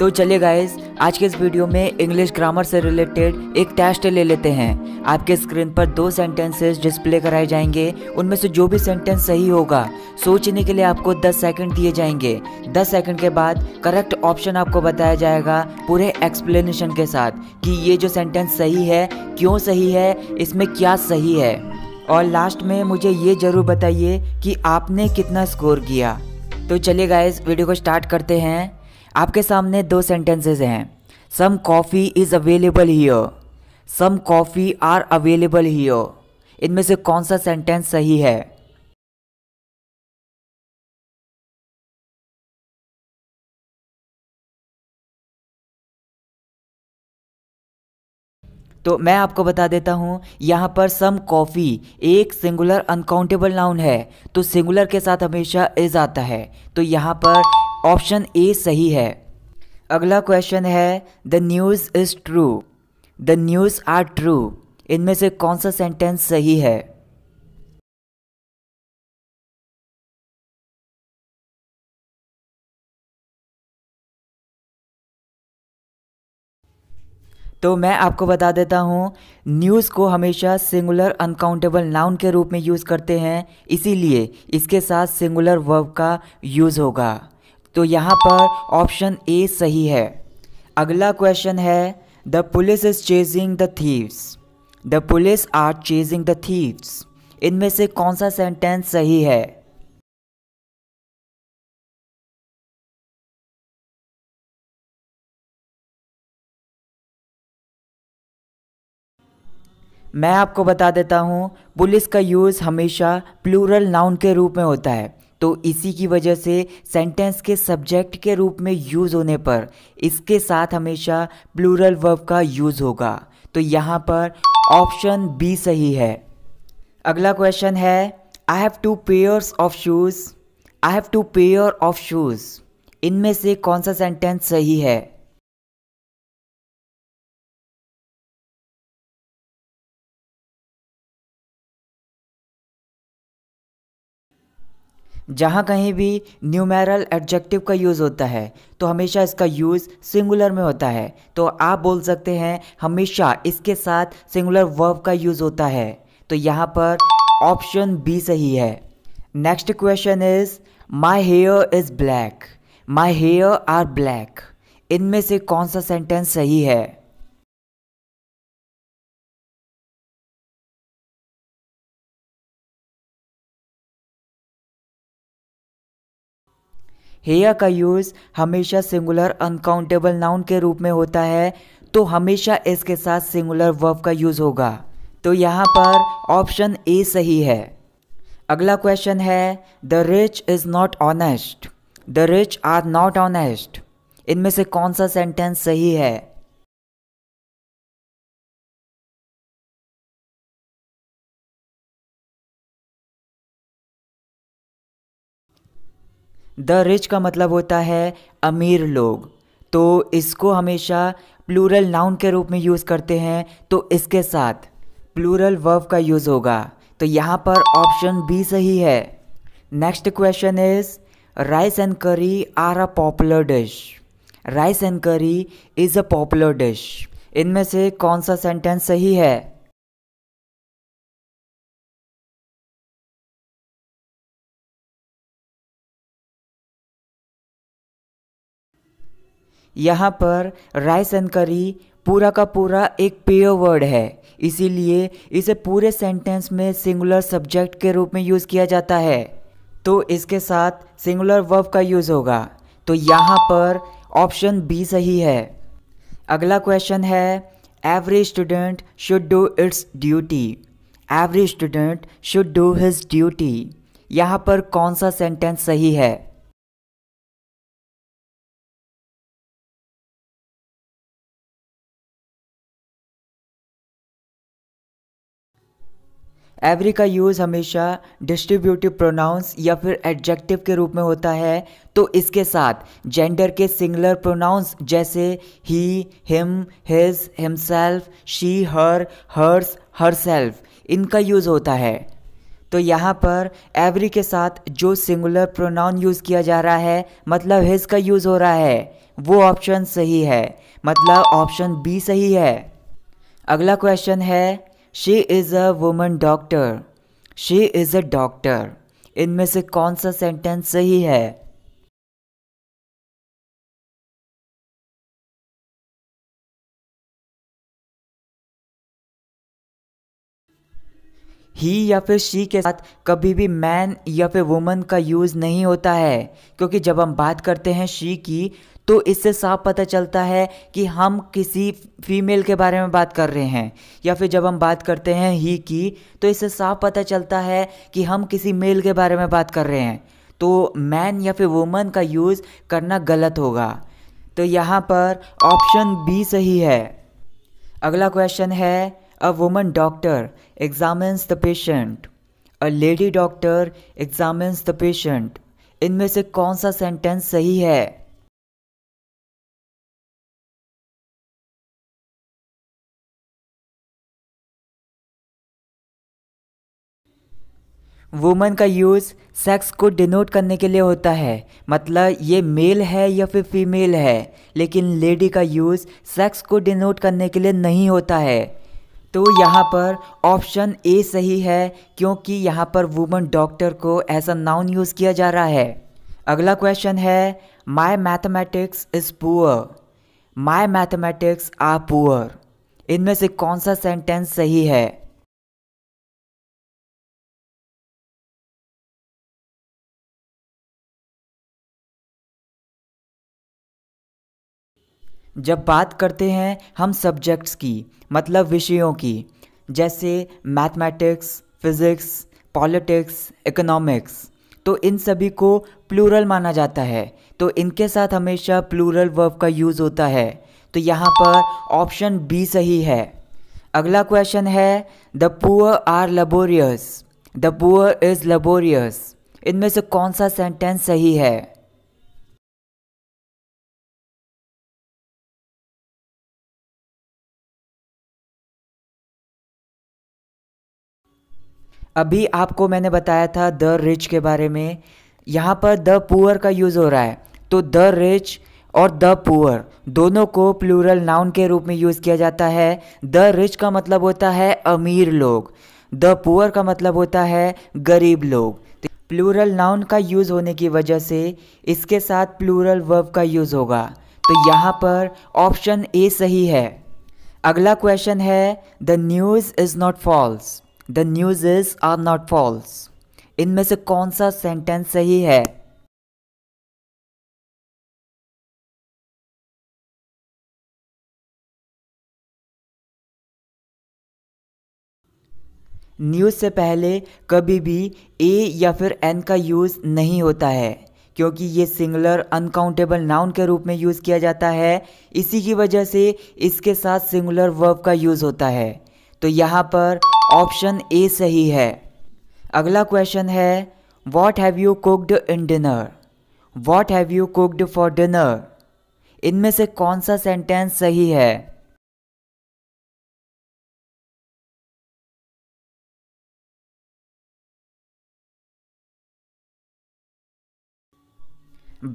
तो चलिए गाइज आज के इस वीडियो में इंग्लिश ग्रामर से रिलेटेड एक टेस्ट ले लेते हैं आपके स्क्रीन पर दो सेंटेंसेस डिस्प्ले कराए जाएंगे उनमें से जो भी सेंटेंस सही होगा सोचने के लिए आपको 10 सेकंड दिए जाएंगे 10 सेकंड के बाद करेक्ट ऑप्शन आपको बताया जाएगा पूरे एक्सप्लेनेशन के साथ कि ये जो सेंटेंस सही है क्यों सही है इसमें क्या सही है और लास्ट में मुझे ये ज़रूर बताइए कि आपने कितना स्कोर किया तो चलिए गाइज वीडियो को स्टार्ट करते हैं आपके सामने दो सेंटेंसेज हैं some coffee is available here some coffee are available here इनमें से कौन सा सेंटेंस सही है तो मैं आपको बता देता हूँ यहाँ पर सम कॉफ़ी एक सिंगुलर अनकाउंटेबल नाउन है तो सिंगुलर के साथ हमेशा इज आता है तो यहाँ पर ऑप्शन ए सही है अगला क्वेश्चन है the news is true the news are true इनमें से कौन सा सेंटेंस सही है तो मैं आपको बता देता हूँ न्यूज़ को हमेशा सिंगुलर अनकाउंटेबल नाउन के रूप में यूज़ करते हैं इसीलिए इसके साथ सिंगुलर वर्ब का यूज़ होगा तो यहाँ पर ऑप्शन ए सही है अगला क्वेश्चन है the police is chasing the thieves the police are chasing the thieves इनमें से कौन सा सेंटेंस सही है मैं आपको बता देता हूँ पुलिस का यूज़ हमेशा प्लूरल नाउन के रूप में होता है तो इसी की वजह से सेंटेंस के सब्जेक्ट के रूप में यूज़ होने पर इसके साथ हमेशा प्लूरल वर्ब का यूज़ होगा तो यहाँ पर ऑप्शन बी सही है अगला क्वेश्चन है I have two pairs of shoes I have two pair of shoes इनमें से कौन सा सेंटेंस सही है जहाँ कहीं भी न्यूमेरल एडजेक्टिव का यूज़ होता है तो हमेशा इसका यूज़ सिंगुलर में होता है तो आप बोल सकते हैं हमेशा इसके साथ सिंगुलर वर्ब का यूज़ होता है तो यहाँ पर ऑप्शन बी सही है next question is my hair is black my hair are black इनमें से कौन सा सेंटेंस सही है हेया का यूज़ हमेशा सिंगुलर अनकाउंटेबल नाउन के रूप में होता है तो हमेशा इसके साथ सिंगुलर वर्ब का यूज़ होगा तो यहाँ पर ऑप्शन ए सही है अगला क्वेश्चन है the rich is not honest the rich are not honest इनमें से कौन सा सेंटेंस सही है द रिच का मतलब होता है अमीर लोग तो इसको हमेशा प्लूरल नाउन के रूप में यूज़ करते हैं तो इसके साथ प्लूरल वर्ब का यूज़ होगा तो यहाँ पर ऑप्शन बी सही है next question is rice and curry are a popular dish rice and curry is a popular dish इनमें से कौन सा सेंटेंस सही है यहाँ पर राइस एंड करी पूरा का पूरा एक पेय वर्ड है इसीलिए इसे पूरे सेंटेंस में सिंगुलर सब्जेक्ट के रूप में यूज़ किया जाता है तो इसके साथ सिंगुलर वर्ब का यूज़ होगा तो यहाँ पर ऑप्शन बी सही है अगला क्वेश्चन है every student should do its duty every student should do his duty यहाँ पर कौन सा सेंटेंस सही है एवरी का यूज़ हमेशा डिस्ट्रीब्यूटिव प्रोनाउंस या फिर एडजेक्टिव के रूप में होता है तो इसके साथ जेंडर के सिंगलर प्रोनाउंस जैसे ही him his himself she her hers herself इनका यूज़ होता है तो यहाँ पर एवरी के साथ जो सिंगुलर प्रोनाउन यूज़ किया जा रहा है मतलब हिज का यूज़ हो रहा है वो ऑप्शन सही है मतलब ऑप्शन बी सही है अगला क्वेश्चन है she is a woman doctor she is a doctor इनमें से कौन सा सेंटेंस सही है ही या फिर शी के साथ कभी भी मैन या फिर वुमन का यूज़ नहीं होता है क्योंकि जब हम बात करते हैं शी की तो इससे साफ पता चलता है कि हम किसी फीमेल के बारे में बात कर रहे हैं या फिर जब हम बात करते हैं ही की तो इससे साफ पता चलता है कि हम किसी मेल के बारे में बात कर रहे हैं तो मैन या फिर वुमन का यूज़ करना गलत होगा तो यहाँ पर ऑप्शन बी सही है अगला क्वेश्चन है A woman doctor examines the patient. A lady doctor examines the patient. इनमें से कौन सा सेंटेंस सही है वुमन का यूज़ सेक्स को डिनोट करने के लिए होता है मतलब ये मेल है या फिर फीमेल है लेकिन लेडी का यूज़ सेक्स को डिनोट करने के लिए नहीं होता है तो यहाँ पर ऑप्शन ए सही है क्योंकि यहाँ पर वुमन डॉक्टर को एज अ नाउन यूज़ किया जा रहा है अगला क्वेश्चन है my mathematics is poor my mathematics are poor इनमें से कौन सा सेंटेंस सही है जब बात करते हैं हम सब्जेक्ट्स की मतलब विषयों की जैसे मैथमेटिक्स फिज़िक्स पॉलिटिक्स इकोनॉमिक्स तो इन सभी को प्लूरल माना जाता है तो इनके साथ हमेशा प्लूरल वर्ब का यूज़ होता है तो यहाँ पर ऑप्शन बी सही है अगला क्वेश्चन है the poor are laborious the poor is laborious इनमें से कौन सा सेंटेंस सही है अभी आपको मैंने बताया था द रिच के बारे में यहाँ पर द पुअर का यूज़ हो रहा है तो द रिच और द पुअर दोनों को प्लूरल नाउन के रूप में यूज़ किया जाता है द रिच का मतलब होता है अमीर लोग द पुअर का मतलब होता है गरीब लोग प्लूरल नाउन का यूज़ होने की वजह से इसके साथ प्लूरल वर्ब का यूज़ होगा तो यहाँ पर ऑप्शन ए सही है अगला क्वेश्चन है the news is not false the news is are not false इनमें से कौन सा सेंटेंस सही है न्यूज़ से पहले कभी भी ए या फिर एन का यूज़ नहीं होता है क्योंकि ये सिंगुलर अनकाउंटेबल नाउन के रूप में यूज़ किया जाता है इसी की वजह से इसके साथ सिंगुलर वर्ब का यूज़ होता है तो यहाँ पर ऑप्शन ए सही है अगला क्वेश्चन है what have you cooked in dinner what have you cooked for dinner इनमें से कौन सा सेंटेंस सही है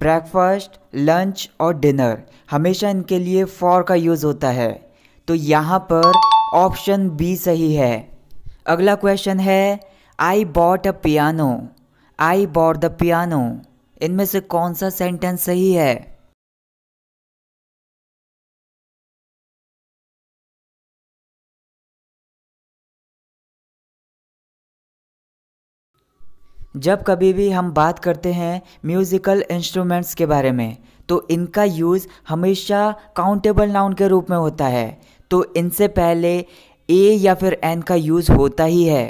ब्रेकफास्ट लंच और डिनर हमेशा इनके लिए फॉर का यूज़ होता है तो यहां पर ऑप्शन बी सही है अगला क्वेश्चन है I bought a piano I bought the piano इनमें से कौन सा सेंटेंस सही है जब कभी भी हम बात करते हैं म्यूज़िकल इंस्ट्रूमेंट्स के बारे में तो इनका यूज़ हमेशा काउंटेबल नाउन के रूप में होता है तो इनसे पहले ए या फिर एन का यूज़ होता ही है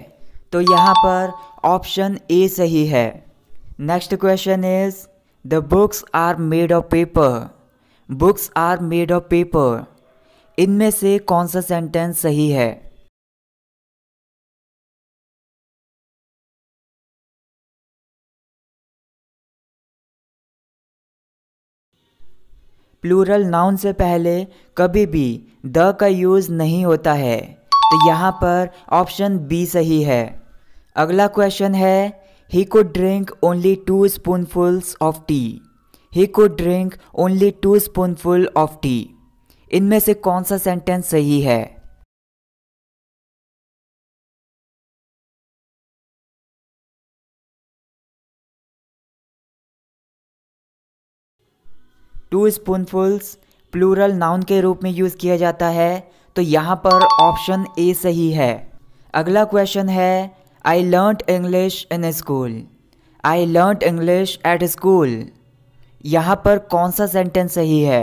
तो यहाँ पर ऑप्शन ए सही है next question is the books are made of paper books are made of paper इनमें से कौन सा सेंटेंस सही है प्लूरल नाउन से पहले कभी भी द का यूज़ नहीं होता है तो यहाँ पर ऑप्शन बी सही है अगला क्वेश्चन है he go drink only two spoonfuls of tea he go drink only two spoonful of tea इनमें से कौन सा सेंटेंस सही है टू स्पूनफुल्स प्लूरल नाउन के रूप में यूज़ किया जाता है तो यहाँ पर ऑप्शन ए सही है अगला क्वेश्चन है I learn English in school I learn English at school यहाँ पर कौन सा सेंटेंस सही है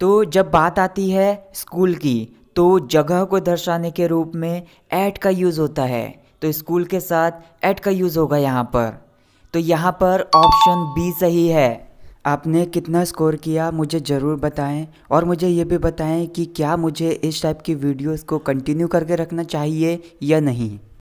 तो जब बात आती है स्कूल की तो जगह को दर्शाने के रूप में एट का यूज़ होता है तो स्कूल के साथ एट का यूज़ होगा यहाँ पर तो यहाँ पर ऑप्शन बी सही है आपने कितना स्कोर किया मुझे ज़रूर बताएं और मुझे ये भी बताएं कि क्या मुझे इस टाइप की वीडियोस को कंटिन्यू करके रखना चाहिए या नहीं